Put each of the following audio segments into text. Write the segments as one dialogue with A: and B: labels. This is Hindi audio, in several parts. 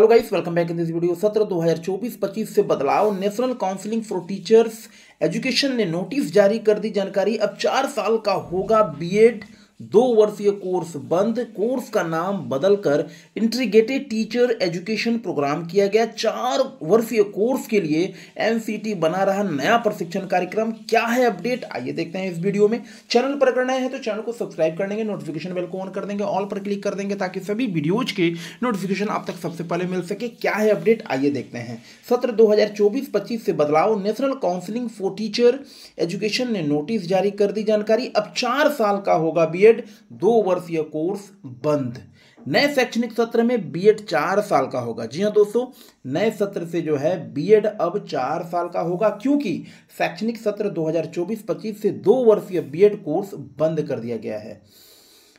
A: hello guys welcome back in this video सत्र 2024-25 से बदलाव national counselling for teachers education ने नोटिस जारी कर दी जानकारी अब चार साल का होगा बीएड दो वर्षीय कोर्स बंद कोर्स का नाम बदलकर इंट्रीगेटेड टीचर एजुकेशन प्रोग्राम किया गया चार वर्षीय कोर्स के लिए एनसीटी बना रहा नया प्रशिक्षण कार्यक्रम क्या है अपडेट आइए देखते हैं इस वीडियो में चैनल पर करना है तो चैनल को सब्सक्राइब कर देंगे नोटिफिकेशन बेल को ऑन कर देंगे ऑल पर क्लिक कर देंगे ताकि सभी वीडियोज के नोटिफिकेशन आप तक सबसे पहले मिल सके क्या है अपडेट आइए देखते हैं सत्र दो हजार से बदलाव national counselling for teacher education ने नोटिस जारी कर दी जानकारी अब चार साल का होगा बी बीएड दो वर्षीय कोर्स बंद नए शैक्षणिक सत्र में बीएड चार साल का होगा जी हाँ दोस्तों नए सत्र से जो है बीएड अब चार साल का होगा क्योंकि शैक्षणिक सत्र 2024-25 से दो वर्षीय बीएड कोर्स बंद कर दिया गया है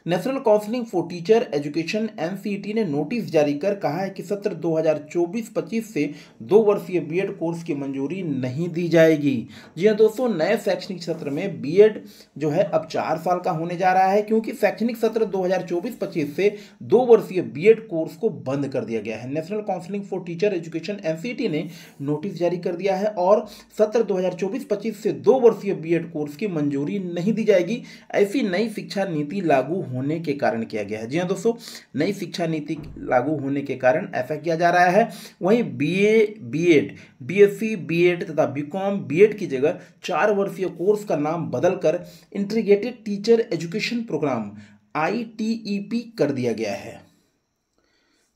A: national counselling for teacher education एन ने नोटिस जारी कर कहा है कि सत्र 2024-25 से दो वर्षीय बीएड कोर्स की मंजूरी नहीं दी जाएगी जी हाँ दोस्तों नए शैक्षणिक सत्र में बीएड जो है अब चार साल का होने जा रहा है क्योंकि शैक्षणिक सत्र 2024-25 से दो वर्षीय बीएड कोर्स को बंद कर दिया गया है national counselling for teacher education एन ने नोटिस जारी कर दिया है और सत्र दो हजार से दो वर्षीय बी कोर्स की मंजूरी नहीं दी जाएगी ऐसी नई शिक्षा नीति लागू होने के कारण किया गया है जी हाँ दोस्तों नई शिक्षा नीति लागू होने के कारण ऐसा किया जा रहा है वहीं बीए बीएड बीएससी बीएड तथा बीकॉम बीएड की जगह चार वर्षीय कोर्स का नाम बदलकर integrated teacher education programme ITEP कर दिया गया है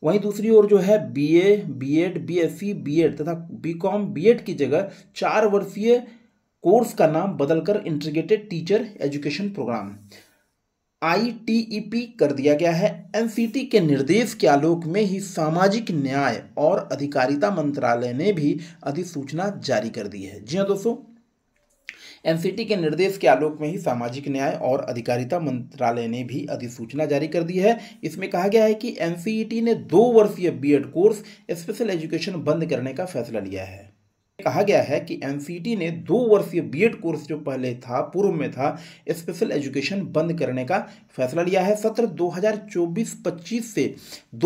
A: वहीं दूसरी ओर जो है बीए बीएड बीएससी बीएड तथा बीकॉम बीएड की जगह चार वर्षीय कोर्स का नाम बदलकर integrated teacher education programme ITEP e कर दिया गया है एनसीटी के निर्देश के आलोक में ही सामाजिक न्याय और अधिकारिता मंत्रालय ने भी अधिसूचना जारी कर दी है जी हाँ दोस्तों एनसीटी के निर्देश के आलोक में ही सामाजिक न्याय और अधिकारिता मंत्रालय ने भी अधिसूचना जारी कर दी है इसमें कहा गया है कि एनसीईटी e ने दो वर्षीय बीएड कोर्स स्पेशल एजुकेशन बंद करने का फैसला लिया है कहा गया है कि एम ने दो वर्षीय बीएड कोर्स जो पहले था पूर्व में था स्पेशल एजुकेशन बंद करने का फैसला लिया है सत्र 2024-25 से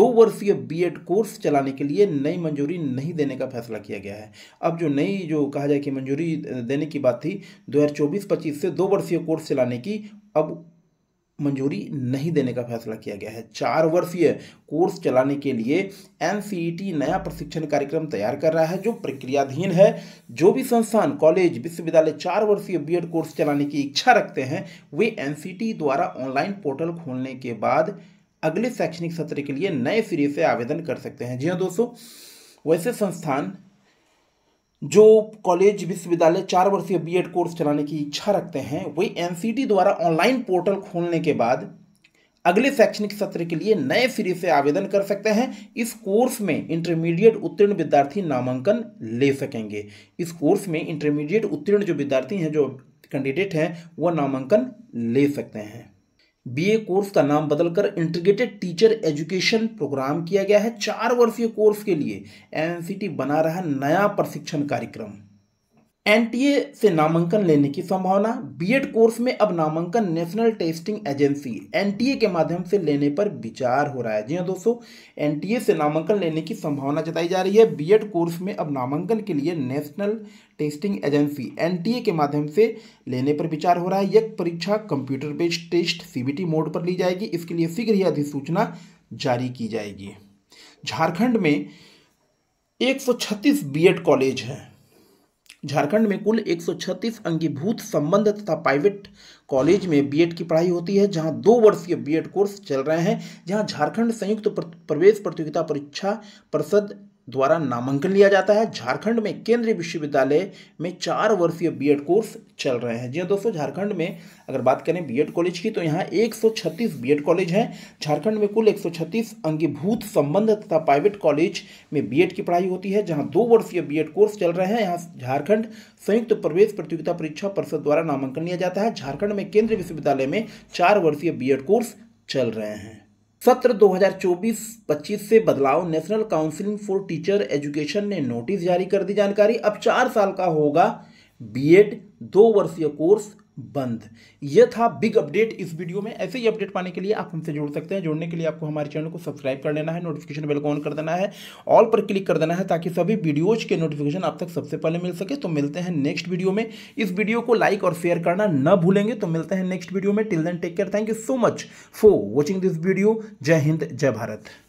A: दो वर्षीय बीएड कोर्स चलाने के लिए नई मंजूरी नहीं देने का फैसला किया गया है अब जो नई जो कहा जाए कि मंजूरी देने की बात थी 2024-25 से दो वर्षीय कोर्स चलाने की अब मंजूरी नहीं देने का फैसला किया गया है चार वर्षीय कोर्स चलाने के लिए एन e नया प्रशिक्षण कार्यक्रम तैयार कर रहा है जो प्रक्रियाधीन है जो भी संस्थान कॉलेज विश्वविद्यालय चार वर्षीय बी कोर्स चलाने की इच्छा रखते हैं वे एन e द्वारा ऑनलाइन पोर्टल खोलने के बाद अगले शैक्षणिक सत्र के लिए नए सिरे से आवेदन कर सकते हैं जी हाँ दोस्तों वैसे संस्थान जो कॉलेज विश्वविद्यालय चार वर्षीय बीएड कोर्स चलाने की इच्छा रखते हैं वे एनसीटी द्वारा ऑनलाइन पोर्टल खोलने के बाद अगले शैक्षणिक सत्र के लिए नए सिरे से आवेदन कर सकते हैं इस कोर्स में इंटरमीडिएट उत्तीर्ण विद्यार्थी नामांकन ले सकेंगे इस कोर्स में इंटरमीडिएट उत्तीर्ण जो विद्यार्थी हैं जो कैंडिडेट हैं वह नामांकन ले सकते हैं बीए कोर्स का नाम बदलकर इंटीग्रेटेड टीचर एजुकेशन प्रोग्राम किया गया है चार वर्षीय कोर्स के लिए एनसीटी बना रहा नया प्रशिक्षण कार्यक्रम एनटीए से नामांकन लेने की संभावना बीएड कोर्स में अब नामांकन नेशनल टेस्टिंग एजेंसी एनटीए के माध्यम से लेने पर विचार हो रहा है जी हाँ दोस्तों एनटीए से नामांकन लेने की संभावना जताई जा रही है बीएड कोर्स में अब नामांकन के लिए नेशनल टेस्टिंग एजेंसी एनटीए के माध्यम से लेने पर विचार हो रहा है यह परीक्षा कंप्यूटर बेस्ड टेस्ट सी मोड पर ली जाएगी इसके लिए शीघ्र ही अधिसूचना जारी की जाएगी झारखंड में एक सौ कॉलेज हैं झारखंड में कुल 136 अंगीभूत संबंध तथा प्राइवेट कॉलेज में बीएड की पढ़ाई होती है जहां दो वर्षीय बीएड कोर्स चल रहे हैं जहां झारखंड संयुक्त प्रवेश प्रतियोगिता परीक्षा परिषद द्वारा नामांकन लिया जाता है झारखंड में केंद्रीय विश्वविद्यालय में चार वर्षीय बीएड कोर्स चल रहे हैं जी हाँ दोस्तों झारखंड में अगर बात करें बीएड कॉलेज की तो यहाँ 136 बीएड कॉलेज हैं झारखंड में कुल 136 अंगीभूत संबंध तथा प्राइवेट कॉलेज में बीएड की पढ़ाई होती है जहाँ दो वर्षीय बी कोर्स चल रहे हैं यहाँ झारखंड संयुक्त प्रवेश प्रतियोगिता परीक्षा परिषद द्वारा नामांकन लिया जाता है झारखंड में केंद्रीय विश्वविद्यालय में चार वर्षीय बी कोर्स चल रहे हैं सत्र 2024-25 से बदलाव national counselling for teacher education ने नोटिस जारी कर दी जानकारी अब चार साल का होगा बीएड दो वर्षीय कोर्स बंद यह था बिग अपडेट इस वीडियो में ऐसे ही अपडेट पाने के लिए आप हमसे जुड़ सकते हैं जोड़ने के लिए आपको हमारे चैनल को सब्सक्राइब कर लेना है नोटिफिकेशन बेल को ऑन कर देना है ऑल पर क्लिक कर देना है ताकि सभी वीडियोज के नोटिफिकेशन आप तक सबसे पहले मिल सके तो मिलते हैं नेक्स्ट वीडियो में इस वीडियो को लाइक और शेयर करना न भूलेंगे तो मिलते हैं नेक्स्ट वीडियो में till then take care thank you so much for watching this video जय हिंद जय भारत